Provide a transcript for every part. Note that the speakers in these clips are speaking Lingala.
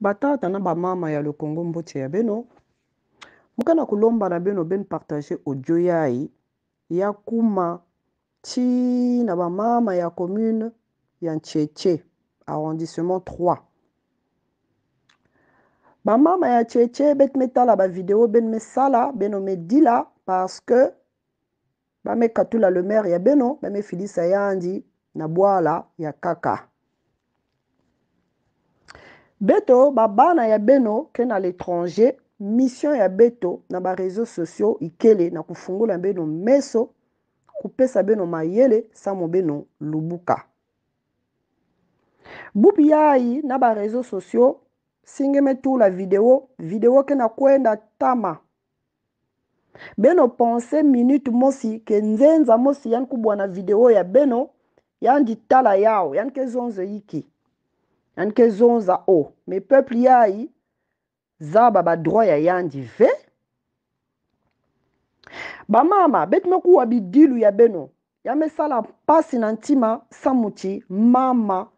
batata na bamama ya lokongo mboti ya beno moka na kolomba na beno ben partage audio yai ya kuma ti na bamama ya commune ya arrondissement arrondissement 3 bamama ya cheche bet metala vidéo ben mesala beno medila parce que bamekatula le maire ya beno filisa yandi na bwala ya kaka beto babana ya beno ke na l'étranger mission ya beto na bareseau sociaux ekele na kofungola beno meso kopesa beno mayele sango beno lubuka bupi ya ayi na bareseau sociaux singeme tula video video ke na kwenda tama beno pense minute mosi ke nzenza mosi yani kubwa na video ya beno yandi tala yao yani ke zonzo yiki yani ke zonza o oh, me peuple ya aye za ba badroit ya yandi ve bamama beti mokuwa bidilu ya beno ya mesala mpasi na ntima samu ti mama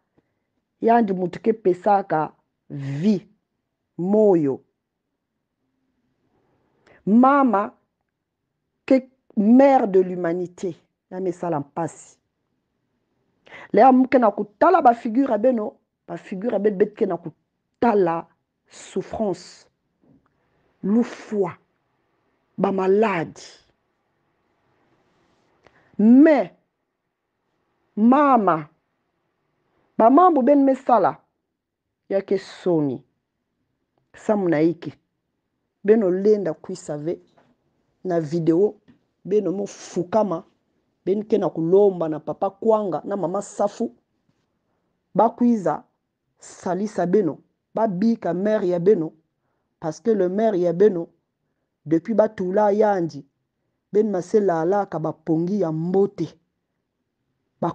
yandi mutu ke pesaka vi moyo mama ke mare de l'humanité ya mesala mpasi le amuke na kotala bafigure ya beno bafigure abebetike na kotala souffrance lufwa bamaladi me mama bamambu beni mesala yake soni samu na yiki beni olenda kuisave na video beni omofukama beni ke na kulomba na papa kwanga na mama safu bakwiza salisa beno ka mère ya beno parce que le maire ya beno depuis batula yandi, ben masela ba pongi ya mbote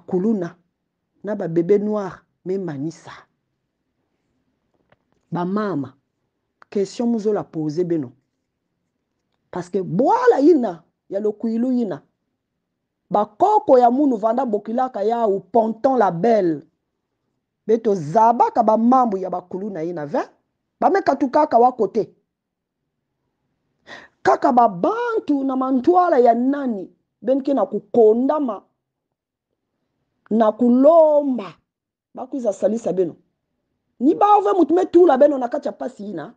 kuluna, na ba bébé noir ba mama, question la pose beno parce que boala yina ya lokuilu yina koko ya munu vanda ka ya ou ponton la belle mbe tozabaka bamambu ya bakulu na ye na 20 bamekatu kaka wako te kaka babantu na mantwala ya nani benke na kokondama na kulomba bakuiza salisa beno ni baove mutu metula beno na kati ya pasi ina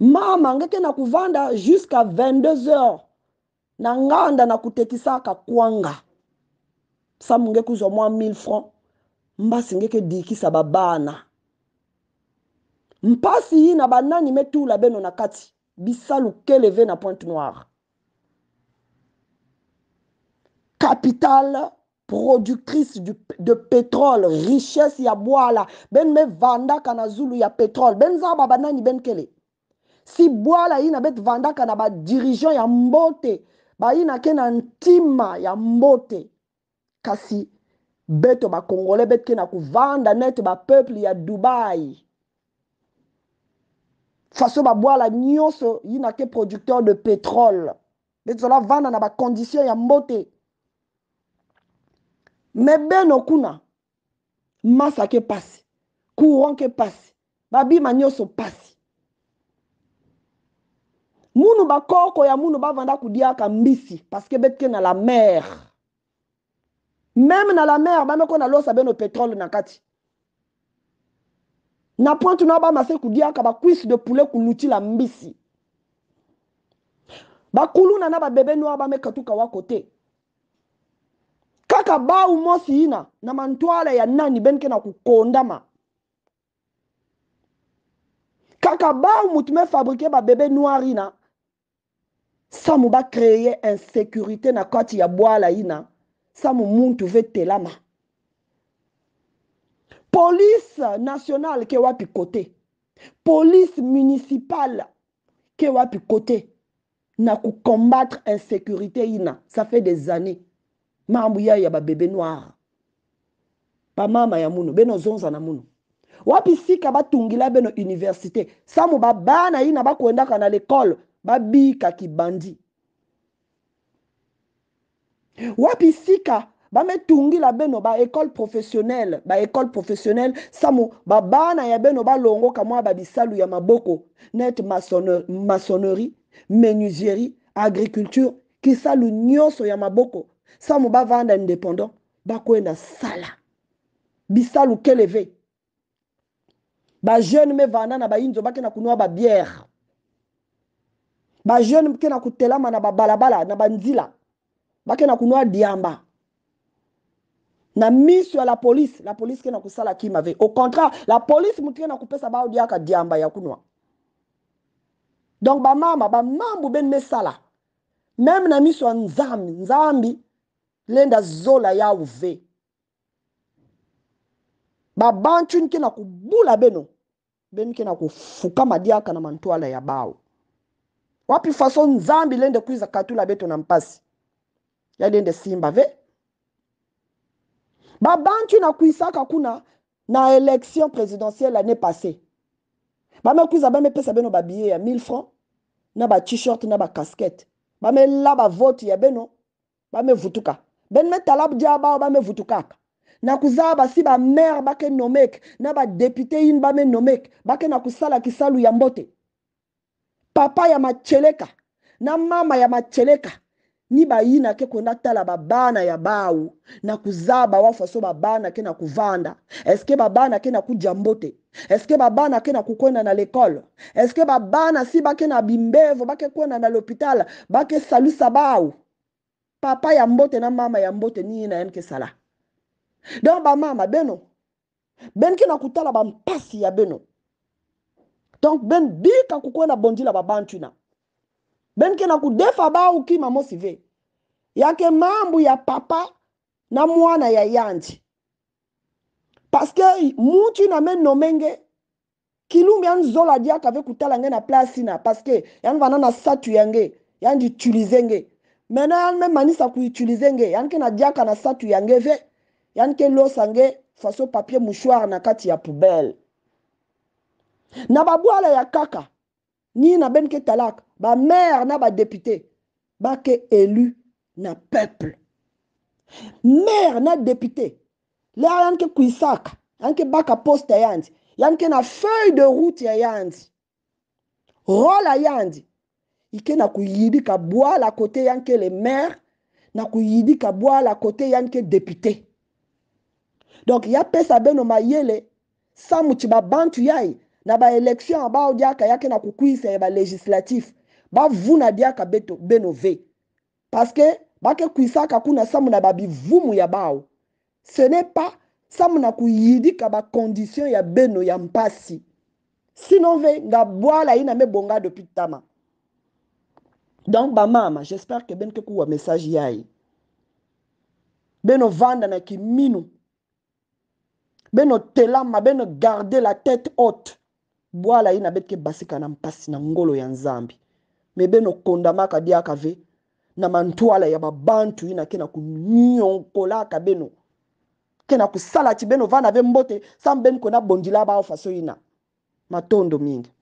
mama ngeke na kuvanda jusqu'à 22 heures na nganda na kutekisaka kwanga samu ngeke uzwa mwa 1000 francs mbasengeke dikisa babana mpasi na banani metula beno na kati ve na pointe noire Capital productrice de pétrole richesse ya boala. ben vanda vanda zulu ya pétrole benza ben kele. si boala yina bet vandaka na dirigeant ya mbote bayinake na ntima ya mbote kasi beto bakongole betikenda kovanda nete bapeuple ya dubai faso babwala nyonso yi na ke producteur de pétrole betozala vanda na bacondition ya mbote me beno kuna masa ke pasi courant ke pasi babima nyonso pasi munu bakoko ya munu bavanda kodiaka mbisi parceke betike na la mare meme na la mer bameko nalosa beno petrole na kati na point tuna bamase kudiaka bakwisi de poulet kulutila mbisi bakuluna na babebe noir bameka tu kawako te kaka bau mosi ina na mantwala ya nani benke na kukondama kaka bau mutu mefabrike babebe noir ina samu bacreye insécurité na kati ya bwala ina samu muntu vetelama police nationale ke wapi kote police municipale ke wapi kote na combattre insécurité ina ça fait des années mambu ya ya bébé noir mama ya munu zonza na munu wapi sika tungila beno université samu babana ina bakwendaka na bika ki bandi wapi sika bametungila beno baekole professionnele baekole professionnele samu babana ya beno balongoka mwa babisalu ya maboko net maçonnerie menuisierie agriculture kisalu nyonso ya maboko samu bavanda indépendant bakwenda sala bisalu keleve bajeune mevanda na bainzo bakenda kunwa babiere bajeune mke na kutelama na babalabala na banzila ba bake kunwa diamba na miso ya la polisi la polisi ke kusala kimave au contraire la polisi mutu ke na kupesa baodiaka diamba ya kunwa donc bamama bamambu beni mesala meme na miso ya nzambi nzambi lenda zola ya uve babantu ni ke kubula beno beni ke na kufukama na mantwala ya bao wapi faso nzambi lende kwiza katula beto na mpasi yalende Simba ve babantu na kuna na élection présidentielle l'année passée me bamepesa beno babillet ya 1000 francs na t-shirt, na la bamela vote, ya beno bamevutuka beno metala dia bao bamevutukaka na kuzala basi bamare bakenomeke na badepute yini bamenomeke bake na kusala kisalu ya mbote papa ya macheleka na mama ya macheleka ni bayina ke kwenda tala babana ya bawu na kuzaa bawafu so babana ke na kuvanda eske babana ke na kujambote eske babana ke na kukwenda na lekolo eske babana si bake na bimbevo bake kwenda na lopitala bake salusa bawu papa ya mbote na mama ya mbote nini na yenke sala donc bamama beno benke na kutala bampasi ya beno donc ben bika kukwenda bondila babantu na benke na kudefa ba ukima mosive yake mambo ya papa na mwana ya yanji paske mutu na men nomenge kilumbi anzola adiaka ave kutala nge na place na paske yani vana satu yange yani utilize nge mena yani me manisa kuutilize nge yani ke na diaka na satu yange ve yani ke losa nge faso papier mouchoir na kati ya poubelle na babwala ya kaka ni na benke talaka Ma mère na pas député ba ke élu na peuple maire na député le yanke kuisaka yanke baka poste yandi yanke na feuille de route ya yandi rôle yandi ike na bois la kote yanke le maire na bois la kote yanke député donc a yapesa beno mayele samuti bantu yaye na odia ka yake na kukwisa ya législatif bavuna diaka beto ke kuisa kuisaka kuna samuna ba babivumu ya bao ce n'est pas yidi ka ba condition ya beno ya mpasi sinon ve nga bwala ina me bonga depuis tama donc mama j'espère ben ke beni message yayi beno vanda na kiminu beno garder la tête haute bwala ina betke ke basika na mpasi na ngolo ya zambi mebeno be nokondama ka na mantwala ya babantu ina kena kunyonkolaka beno kena na beno vana ve mbote sani ben kona bondila abaofa so ina matondo mingi